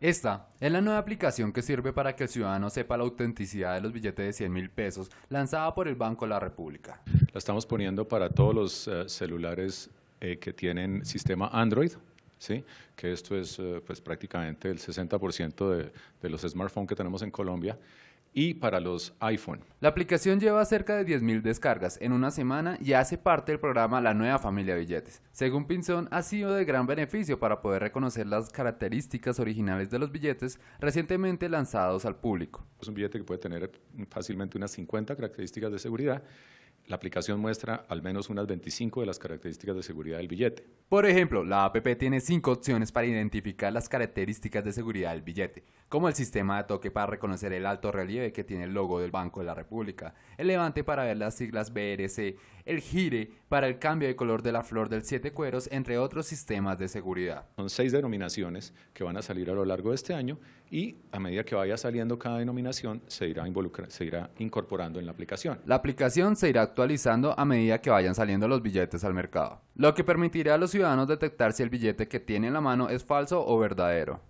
Esta es la nueva aplicación que sirve para que el ciudadano sepa la autenticidad de los billetes de 100 mil pesos lanzada por el Banco de la República. La estamos poniendo para todos los eh, celulares eh, que tienen sistema Android, ¿sí? que esto es eh, pues, prácticamente el 60% de los smartphones que tenemos en Colombia y para los iPhone. La aplicación lleva cerca de 10.000 descargas en una semana y hace parte del programa La Nueva Familia de Billetes. Según Pinzón, ha sido de gran beneficio para poder reconocer las características originales de los billetes recientemente lanzados al público. Es un billete que puede tener fácilmente unas 50 características de seguridad la aplicación muestra al menos unas 25 de las características de seguridad del billete. Por ejemplo, la APP tiene 5 opciones para identificar las características de seguridad del billete, como el sistema de toque para reconocer el alto relieve que tiene el logo del Banco de la República, el levante para ver las siglas BRC, el gire para el cambio de color de la flor del siete cueros, entre otros sistemas de seguridad. Son 6 denominaciones que van a salir a lo largo de este año y a medida que vaya saliendo cada denominación se irá, se irá incorporando en la aplicación. La aplicación se irá actualizando a medida que vayan saliendo los billetes al mercado, lo que permitirá a los ciudadanos detectar si el billete que tiene en la mano es falso o verdadero.